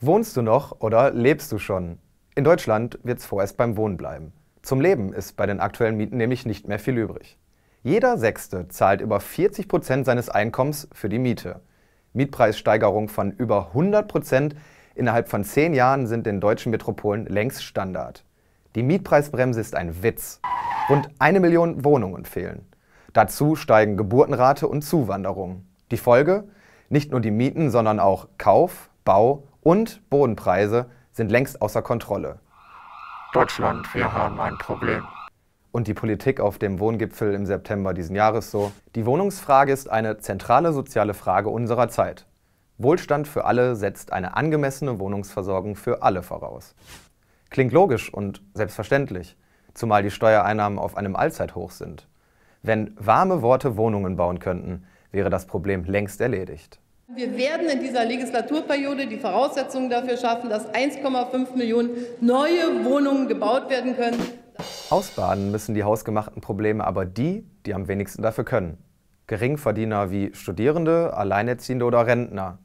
Wohnst du noch oder lebst du schon? In Deutschland wird es vorerst beim Wohnen bleiben. Zum Leben ist bei den aktuellen Mieten nämlich nicht mehr viel übrig. Jeder Sechste zahlt über 40 Prozent seines Einkommens für die Miete. Mietpreissteigerungen von über 100 Prozent innerhalb von zehn Jahren sind in deutschen Metropolen längst Standard. Die Mietpreisbremse ist ein Witz. Rund eine Million Wohnungen fehlen. Dazu steigen Geburtenrate und Zuwanderung. Die Folge? Nicht nur die Mieten, sondern auch Kauf, Bau und Bodenpreise sind längst außer Kontrolle. Deutschland, wir haben ein Problem. Und die Politik auf dem Wohngipfel im September diesen Jahres so. Die Wohnungsfrage ist eine zentrale soziale Frage unserer Zeit. Wohlstand für alle setzt eine angemessene Wohnungsversorgung für alle voraus. Klingt logisch und selbstverständlich, zumal die Steuereinnahmen auf einem Allzeithoch sind. Wenn warme Worte Wohnungen bauen könnten, wäre das Problem längst erledigt. Wir werden in dieser Legislaturperiode die Voraussetzungen dafür schaffen, dass 1,5 Millionen neue Wohnungen gebaut werden können. Ausbaden müssen die hausgemachten Probleme aber die, die am wenigsten dafür können. Geringverdiener wie Studierende, Alleinerziehende oder Rentner.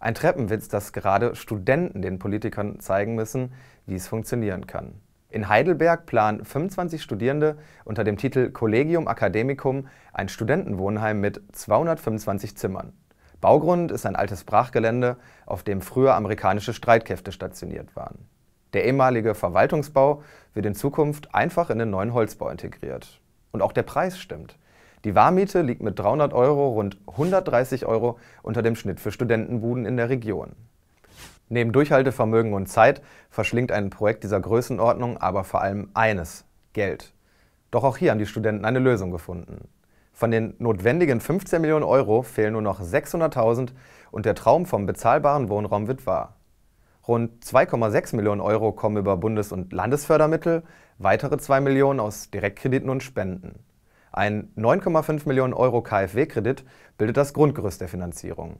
Ein Treppenwitz, dass gerade Studenten den Politikern zeigen müssen, wie es funktionieren kann. In Heidelberg planen 25 Studierende unter dem Titel Collegium Academicum ein Studentenwohnheim mit 225 Zimmern. Baugrund ist ein altes Brachgelände, auf dem früher amerikanische Streitkräfte stationiert waren. Der ehemalige Verwaltungsbau wird in Zukunft einfach in den neuen Holzbau integriert. Und auch der Preis stimmt. Die Warmiete liegt mit 300 Euro rund 130 Euro unter dem Schnitt für Studentenbuden in der Region. Neben Durchhaltevermögen und Zeit verschlingt ein Projekt dieser Größenordnung aber vor allem eines, Geld. Doch auch hier haben die Studenten eine Lösung gefunden. Von den notwendigen 15 Millionen Euro fehlen nur noch 600.000 und der Traum vom bezahlbaren Wohnraum wird wahr. Rund 2,6 Millionen Euro kommen über Bundes- und Landesfördermittel, weitere 2 Millionen aus Direktkrediten und Spenden. Ein 9,5 Millionen Euro KfW-Kredit bildet das Grundgerüst der Finanzierung.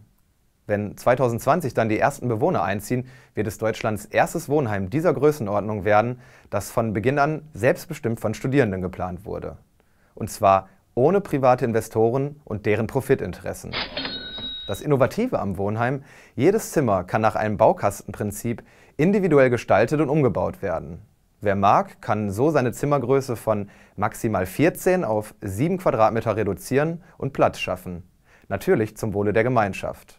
Wenn 2020 dann die ersten Bewohner einziehen, wird es Deutschlands erstes Wohnheim dieser Größenordnung werden, das von Beginn an selbstbestimmt von Studierenden geplant wurde. Und zwar ohne private Investoren und deren Profitinteressen. Das Innovative am Wohnheim, jedes Zimmer kann nach einem Baukastenprinzip individuell gestaltet und umgebaut werden. Wer mag, kann so seine Zimmergröße von maximal 14 auf 7 Quadratmeter reduzieren und Platz schaffen. Natürlich zum Wohle der Gemeinschaft.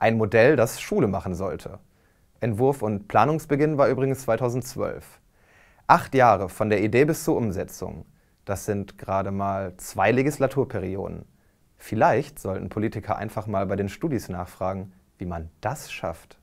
Ein Modell, das Schule machen sollte. Entwurf und Planungsbeginn war übrigens 2012. Acht Jahre von der Idee bis zur Umsetzung. Das sind gerade mal zwei Legislaturperioden. Vielleicht sollten Politiker einfach mal bei den Studis nachfragen, wie man das schafft.